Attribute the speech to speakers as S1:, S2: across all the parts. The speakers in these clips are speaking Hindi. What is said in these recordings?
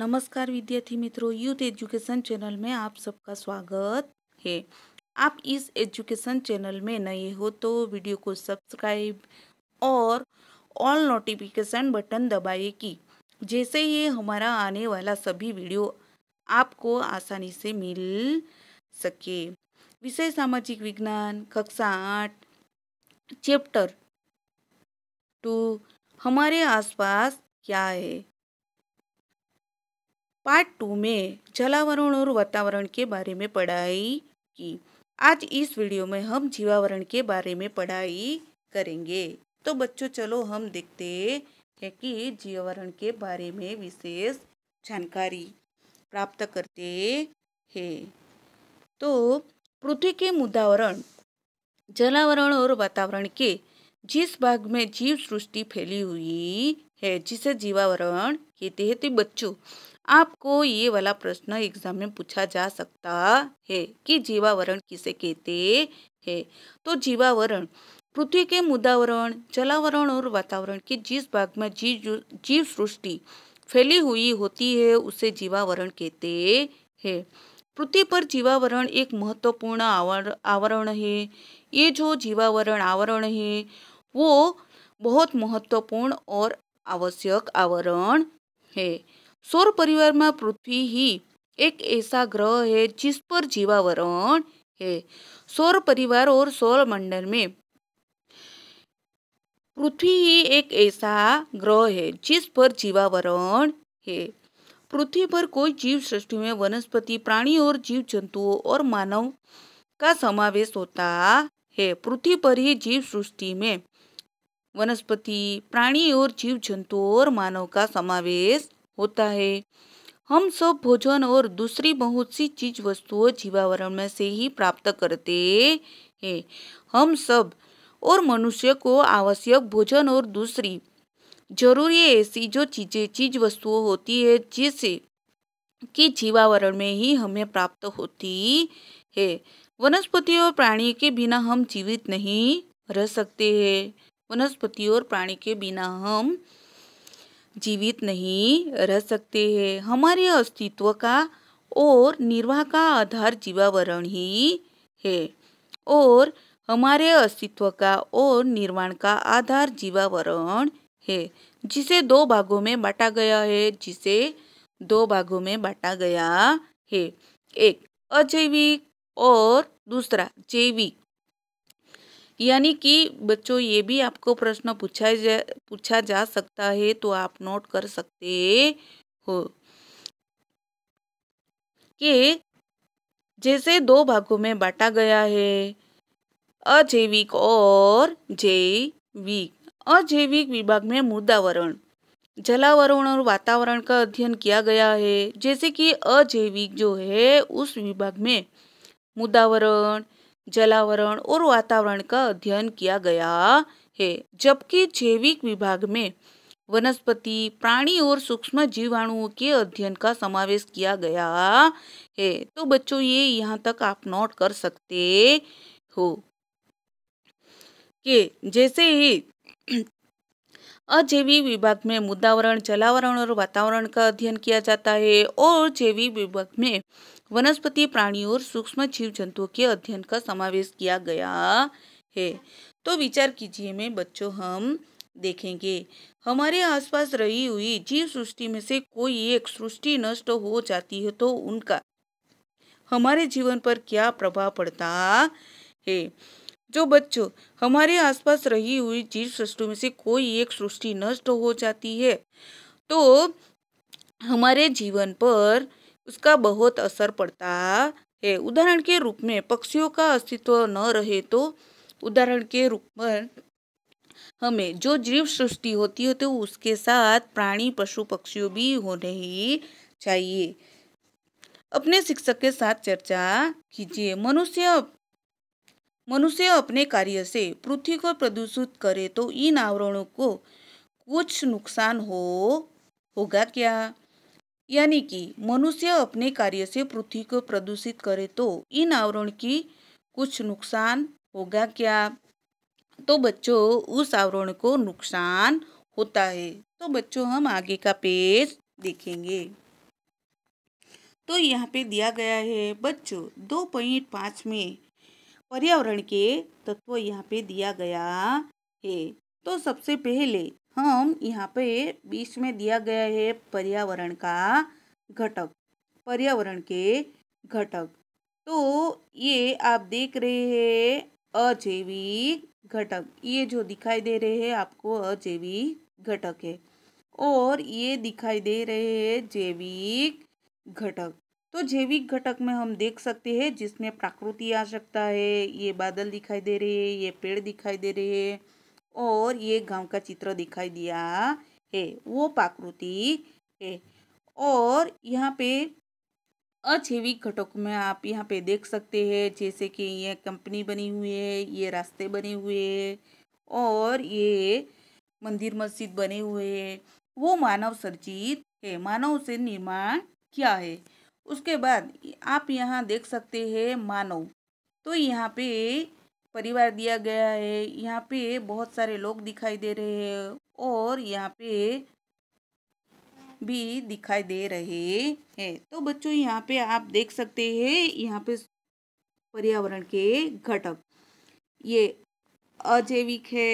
S1: नमस्कार विद्यार्थी मित्रों यूथ एजुकेशन चैनल में आप सबका स्वागत है आप इस एजुकेशन चैनल में नए हो तो वीडियो को सब्सक्राइब और ऑल नोटिफिकेशन बटन दबाइए कि जैसे ये हमारा आने वाला सभी वीडियो आपको आसानी से मिल सके विषय सामाजिक विज्ञान कक्षा आठ चैप्टर टू हमारे आसपास क्या है पार्ट टू में जलावरण और वातावरण के बारे में पढ़ाई की आज इस वीडियो में हम जीवावरण के बारे में पढ़ाई करेंगे तो बच्चों चलो हम देखते हैं कि जीवावरण के बारे में विशेष जानकारी प्राप्त करते हैं तो पृथ्वी के मुदावरण जलावरण और वातावरण के जिस भाग में जीव सृष्टि फैली हुई है जिसे जीवावरण कहते हैं तो बच्चों आपको ये वाला प्रश्न एग्जाम में पूछा जा सकता है कि जीवावरण किसे कहते हैं तो जीवावरण पृथ्वी के मुदावरण जलावरण और वातावरण के जिस भाग में जीव जीव सृष्टि फैली हुई होती है उसे जीवावरण कहते हैं पृथ्वी पर जीवावरण एक महत्वपूर्ण आवर आवरण है ये जो जीवावरण आवरण है वो बहुत महत्वपूर्ण और आवश्यक आवरण है सौर परिवार में पृथ्वी ही एक ऐसा ग्रह है जिस पर जीवावरण है सौर परिवार और सौर मंडल में पृथ्वी ही एक ऐसा ग्रह है जिस पर जीवावरण है पृथ्वी पर कोई जीव सृष्टि में वनस्पति प्राणी और जीव जंतुओं और मानव का समावेश होता है पृथ्वी पर ही जीव सृष्टि में वनस्पति प्राणी और जीव जंतुओं और मानव का समावेश होता है हम सब भोजन और दूसरी बहुत सी चीज वस्तुओं जीवावरण में से ही प्राप्त करते हैं हम सब और मनुष्य को आवश्यक भोजन और दूसरी जरूरी ऐसी जो चीज़ें चीज वस्तुओं होती है जिससे कि जीवावरण में ही हमें प्राप्त होती है वनस्पति और प्राणी के बिना हम जीवित नहीं रह सकते हैं वनस्पति और प्राणी के बिना हम जीवित नहीं रह सकते हैं हमारे अस्तित्व का और निर्वाह का आधार जीवावरण ही है और हमारे अस्तित्व का और निर्माण का आधार जीवावरण है जिसे दो भागों में बांटा गया है जिसे दो भागों में बांटा गया है एक अजैविक और दूसरा जैविक यानी कि बच्चों ये भी आपको प्रश्न पूछा जा पूछा जा सकता है तो आप नोट कर सकते हो कि जैसे दो भागों में बांटा गया है अजैविक और जैविक अजैविक विभाग में मुद्दावरण जलावरण और वातावरण का अध्ययन किया गया है जैसे कि अजैविक जो है उस विभाग में मुदावरण जलावरण और वातावरण का अध्ययन किया गया है जबकि जैविक विभाग में वनस्पति प्राणी और सूक्ष्म जीवाणुओं के अध्ययन का समावेश किया गया है तो बच्चों ये यहाँ तक आप नोट कर सकते हो कि जैसे ही अजैविक विभाग में मुदावरण जलावरण और वातावरण का अध्ययन किया जाता है और जैविक विभाग में वनस्पति प्राणियों और सूक्ष्म जीव जंतुओं के अध्ययन का समावेश किया गया है तो विचार कीजिए में बच्चों हम देखेंगे हमारे आसपास रही हुई जीव सृष्टि में से कोई एक सृष्टि नष्ट हो जाती है तो उनका हमारे जीवन पर क्या प्रभाव पड़ता है जो बच्चों हमारे आसपास रही हुई जीव सृष्टि में से कोई एक सृष्टि नष्ट हो जाती है तो हमारे जीवन पर उसका बहुत असर पड़ता है उदाहरण के रूप में पक्षियों का अस्तित्व न रहे तो उदाहरण के रूप में हमें जो जीव सृष्टि होती है तो उसके साथ प्राणी पशु पक्षियों भी होने ही चाहिए अपने शिक्षक के साथ चर्चा कीजिए मनुष्य मनुष्य अपने कार्य से पृथ्वी को प्रदूषित करे तो इन आवरणों को कुछ नुकसान हो होगा क्या यानी कि मनुष्य अपने कार्य से पृथ्वी को प्रदूषित करे तो इन आवरण की कुछ नुकसान होगा क्या तो बच्चों उस आवरण को नुकसान होता है तो बच्चों हम आगे का पेज देखेंगे तो यहाँ पे दिया गया है बच्चों दो पॉइंट पाँच में पर्यावरण के तत्व यहाँ पे दिया गया है तो सबसे पहले हम यहाँ पे बीच में दिया गया है पर्यावरण का घटक पर्यावरण के घटक तो ये आप देख रहे हैं अजैविक घटक ये जो दिखाई दे रहे हैं आपको अजैविक घटक है और ये दिखाई दे रहे हैं जैविक घटक तो जैविक घटक में हम देख सकते हैं जिसमें प्राकृति आ सकता है ये बादल दिखाई दे रहे हैं ये पेड़ दिखाई दे रहे हैं और ये गांव का चित्र दिखाई दिया है वो प्राकृति है और यहाँ पे अजैविक घटक में आप यहाँ पे देख सकते हैं जैसे कि ये कंपनी बनी हुई है ये रास्ते बने हुए हैं और ये मंदिर मस्जिद बने हुए हैं वो मानव सर्जित है मानव से निर्माण क्या है उसके बाद आप यहाँ देख सकते हैं मानव तो यहाँ पे परिवार दिया गया है यहाँ पे बहुत सारे लोग दिखाई दे रहे हैं और यहाँ पे भी दिखाई दे रहे हैं तो बच्चों यहाँ पे आप देख सकते हैं यहाँ पे पर्यावरण के घटक ये अजैविक है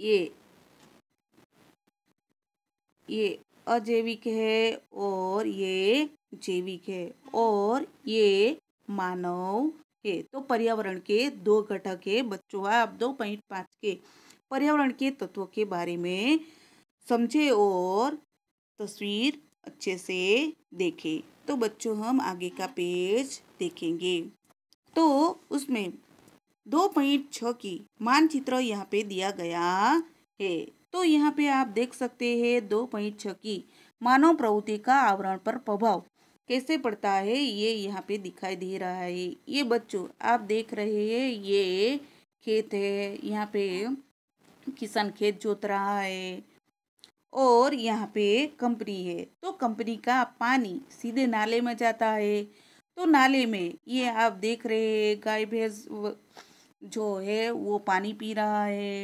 S1: ये ये अजैविक है और ये जैविक है और ये मानव है तो पर्यावरण के दो घटक है बच्चों हाँ, आप दो पॉइंट पाँच के पर्यावरण के तत्वों के बारे में समझे और तस्वीर अच्छे से देखें तो बच्चों हम आगे का पेज देखेंगे तो उसमें दो पॉइंट छ की मानचित्र यहाँ पे दिया गया है तो यहाँ पे आप देख सकते हैं दो पॉइंट छ की मानव प्रवृत्ति का आवरण पर प्रभाव कैसे पड़ता है ये यहाँ पे दिखाई दे रहा है ये बच्चों आप देख रहे हैं ये खेत है यहाँ पे किसान खेत जोत रहा है और यहाँ पे कंपनी है तो कंपनी का पानी सीधे नाले में जाता है तो नाले में ये आप देख रहे हैं गाय भैंस जो है वो पानी पी रहा है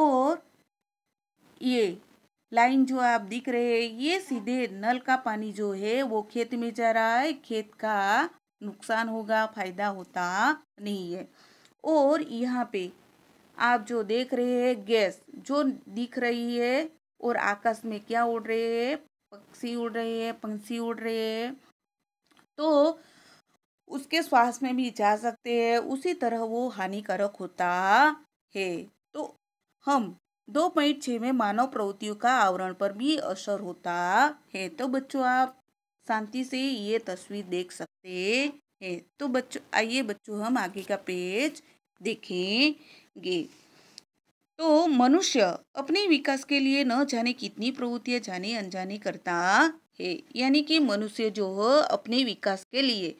S1: और ये लाइन जो आप दिख रहे हैं ये सीधे नल का पानी जो है वो खेत में जा रहा है खेत का नुकसान होगा फायदा होता नहीं है और यहाँ पे आप जो देख रहे हैं गैस जो दिख रही है और आकाश में क्या उड़ रहे हैं पक्षी उड़ रहे हैं पंछी उड़ रहे हैं तो उसके श्वास में भी जा सकते हैं उसी तरह वो हानिकारक होता है तो हम दो पॉइंट छः में मानव प्रवृत्तियों का आवरण पर भी असर होता है तो बच्चों आप शांति से ये तस्वीर देख सकते हैं तो बच्चों आइए बच्चों हम आगे का पेज देखेंगे तो मनुष्य अपने विकास के लिए न जाने कितनी प्रवृत्तियां जाने अनजाने करता है यानी कि मनुष्य जो अपने विकास के लिए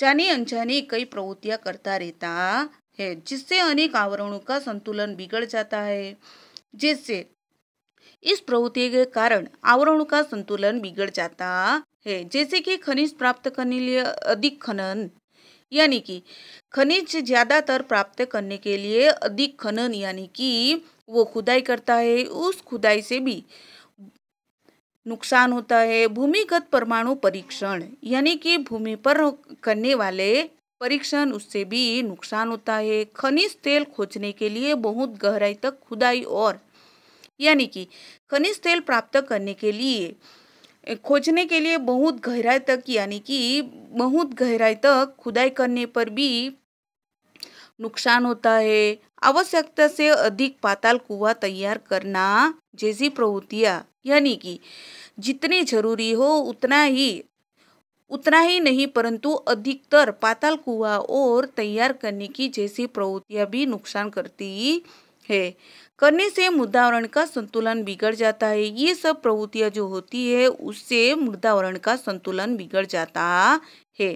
S1: जाने अनजाने कई प्रवृत्तियां करता रहता है जिससे अनेक आवरणों का संतुलन बिगड़ जाता है जिससे इस प्रवृत्ति के कारण आवरणों का संतुलन बिगड़ जाता है जैसे कि खनिज प्राप्त करने लिए अधिक खनन यानी कि खनिज ज़्यादातर प्राप्त करने के लिए अधिक खनन यानी कि वो खुदाई करता है उस खुदाई से भी नुकसान होता है भूमिगत परमाणु परीक्षण यानी कि भूमि पर करने वाले परीक्षण उससे भी नुकसान होता है खनिज तेल खोजने के लिए बहुत गहराई तक खुदाई और यानी कि खनिज तेल प्राप्त करने के लिए खोजने के लिए बहुत गहराई तक यानी कि बहुत गहराई तक खुदाई करने पर भी नुकसान होता है आवश्यकता से अधिक पाताल कुआ तैयार करना जैसी प्रवृत्तियाँ यानी कि जितनी जरूरी हो उतना ही उतना ही नहीं परंतु अधिकतर पाताल कुआ और तैयार करने की जैसी प्रवृत्तियाँ भी नुकसान करती है करने से मृदावरण का संतुलन बिगड़ जाता है ये सब प्रवृत्तियाँ जो होती है उससे मृदावरण का संतुलन बिगड़ जाता है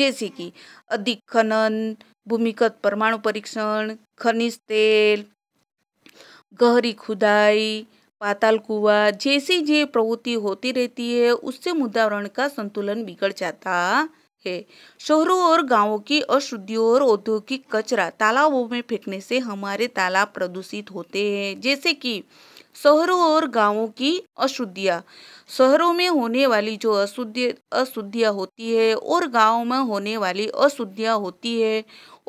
S1: जैसे कि अधिक खनन भूमिगत परमाणु परीक्षण खनिज तेल गहरी खुदाई पाताल कुआ जैसी जे प्रवृत्ति होती रहती है उससे मुद्रावरण का संतुलन बिगड़ जाता है शहरों और गांवों की अशुद्धियों और औद्योगिक कचरा तालाबों में फेंकने से हमारे तालाब प्रदूषित होते हैं जैसे कि शहरों और गांवों की अशुद्धियाँ शहरों में होने वाली जो अशुद्धि अशुद्धियाँ होती है और गाँव में होने वाली अशुद्धियाँ होती है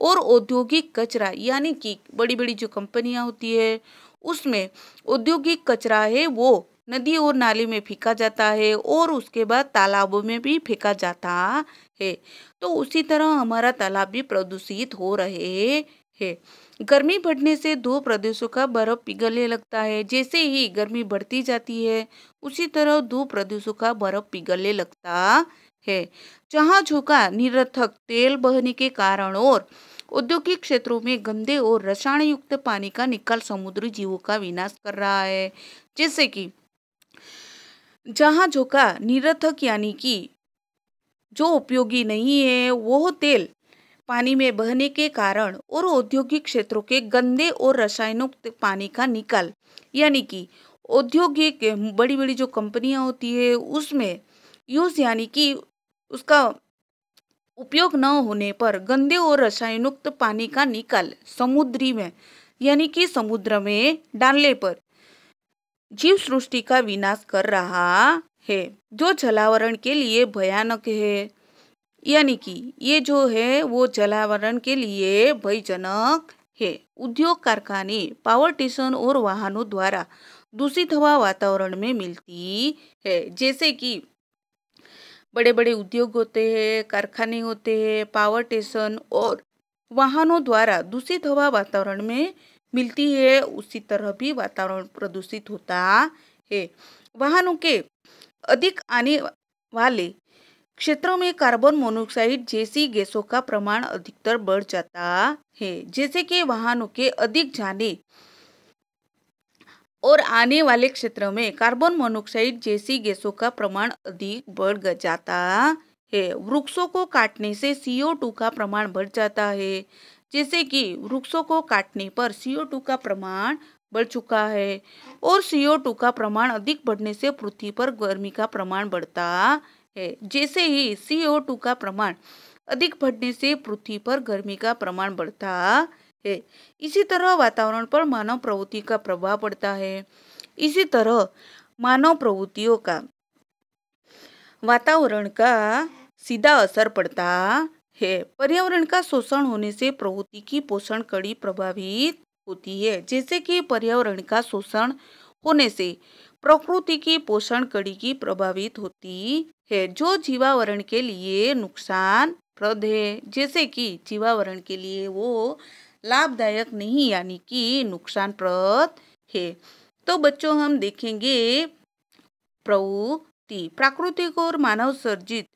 S1: और औद्योगिक कचरा यानी कि बड़ी बड़ी जो कंपनियाँ होती है उसमें औद्योगिक कचरा है वो नदी और नाली में फेंका जाता है और उसके बाद तालाबों में भी फेंका जाता है तो उसी तरह हमारा तालाब भी प्रदूषित हो रहे है गर्मी बढ़ने से दो प्रदेशों का बर्फ पिघलने लगता है जैसे ही गर्मी बढ़ती जाती है उसी तरह दो प्रदेशों का बर्फ पिघलने लगता है जहाँ झोंका निरर्थक तेल बहने के कारण और औद्योगिक क्षेत्रों में गंदे और रसायन युक्त पानी का निकाल समुद्री जीवों का विनाश कर रहा है जैसे कि जहाँ जो का निरर्थक यानी कि जो उपयोगी नहीं है वो तेल पानी में बहने के कारण और औद्योगिक क्षेत्रों के गंदे और रसायनुक्त पानी का निकाल यानी कि औद्योगिक बड़ी बड़ी जो कंपनियां होती है उसमें यूज़ यानी कि उसका उपयोग न होने पर गंदे और रसायनुक्त पानी का निकाल समुद्री में यानी कि समुद्र में डालने पर जीव सृष्टि का विनाश कर रहा है जो जलावरण के लिए भयानक है यानी कि ये जो है वो जलावरण के लिए भयजनक है उद्योग कारखाने पावर स्टेशन और वाहनों द्वारा दूषित हवा वातावरण में मिलती है जैसे कि बड़े बड़े उद्योग होते हैं कारखाने होते हैं पावर स्टेशन और वाहनों द्वारा दूषित हवा वातावरण में मिलती है उसी तरह भी वातावरण प्रदूषित होता है वाहनों के अधिक आने वाले क्षेत्रों में कार्बन मोनोऑक्साइड जैसी गैसों का प्रमाण अधिकतर बढ़ जाता है जैसे कि वाहनों के अधिक जाने और आने वाले क्षेत्रों में कार्बन मोनोऑक्साइड जैसी गैसों का प्रमाण अधिक बढ़ जाता है वृक्षों को काटने से सीओ टू का प्रमाण बढ़ जाता है जैसे कि वृक्षों को काटने पर CO2 का प्रमाण बढ़ चुका है और CO2 का प्रमाण अधिक बढ़ने से पृथ्वी पर गर्मी का प्रमाण बढ़ता है जैसे ही CO2 का प्रमाण अधिक बढ़ने से पृथ्वी पर गर्मी का प्रमाण बढ़ता है इसी तरह वातावरण पर मानव प्रवृत्ति का प्रभाव पड़ता है इसी तरह मानव प्रवृत्तियों का वातावरण का सीधा असर पड़ता है पर्यावरण का शोषण होने से प्रवृत्ति की पोषण कड़ी प्रभावित होती है जैसे कि पर्यावरण का शोषण होने से प्रकृति की पोषण कड़ी की प्रभावित होती है जो जीवावरण के लिए नुकसान प्रद है जैसे कि जीवावरण के लिए वो लाभदायक नहीं यानी कि नुकसान प्रद है तो बच्चों हम देखेंगे प्रभु शक्ति प्राकृतिक और मानव सर्जित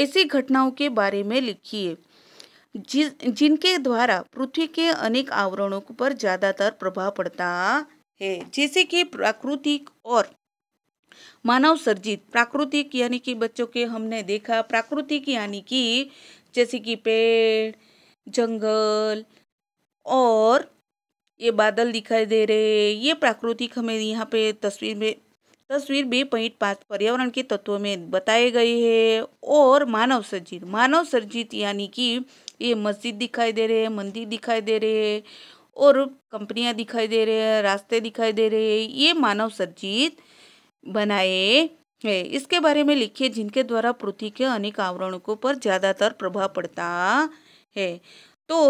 S1: ऐसी घटनाओं के बारे में लिखिए जि, जिनके द्वारा पृथ्वी के अनेक आवरणों पर ज़्यादातर प्रभाव पड़ता है जैसे कि प्राकृतिक और मानव सर्जित प्राकृतिक यानी कि बच्चों के हमने देखा प्राकृतिक यानी कि जैसे कि पेड़ जंगल और ये बादल दिखाई दे रहे ये प्राकृतिक हमें यहाँ पे तस्वीर में तस्वीर बे पॉइंट पाँच पर्यावरण के तत्वों में बताई गई है और मानव सर्जित मानव सर्जित यानी कि ये मस्जिद दिखाई दे रहे हैं मंदिर दिखाई दे रहे हैं और कंपनियां दिखाई दे रहे हैं रास्ते दिखाई दे रहे हैं ये मानव सर्जित बनाए है इसके बारे में लिखिए जिनके द्वारा पृथ्वी के अनेक आवरणों पर ज़्यादातर प्रभाव पड़ता है तो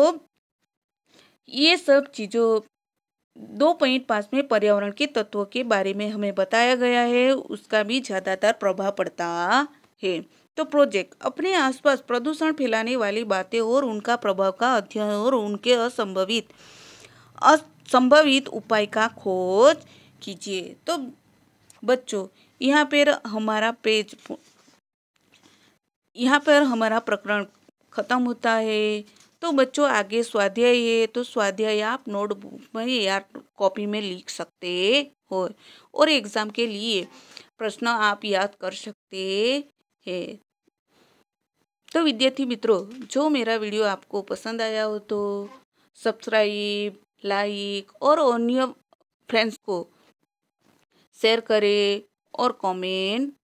S1: ये सब चीज़ों दो पॉइंट पाँच में पर्यावरण के तत्वों के बारे में हमें बताया गया है उसका भी ज़्यादातर प्रभाव पड़ता है तो प्रोजेक्ट अपने आसपास प्रदूषण फैलाने वाली बातें और उनका प्रभाव का अध्ययन और उनके असंभवित असंभवित उपाय का खोज कीजिए तो बच्चों यहाँ पर हमारा पेज यहाँ पर हमारा प्रकरण ख़त्म होता है तो बच्चों आगे स्वाध्याय है तो स्वाध्याय आप नोटबुक में या कॉपी में लिख सकते हो और एग्ज़ाम के लिए प्रश्न आप याद कर सकते हैं तो विद्यार्थी मित्रों जो मेरा वीडियो आपको पसंद आया हो तो सब्सक्राइब लाइक और अन्य फ्रेंड्स को शेयर करें और कमेंट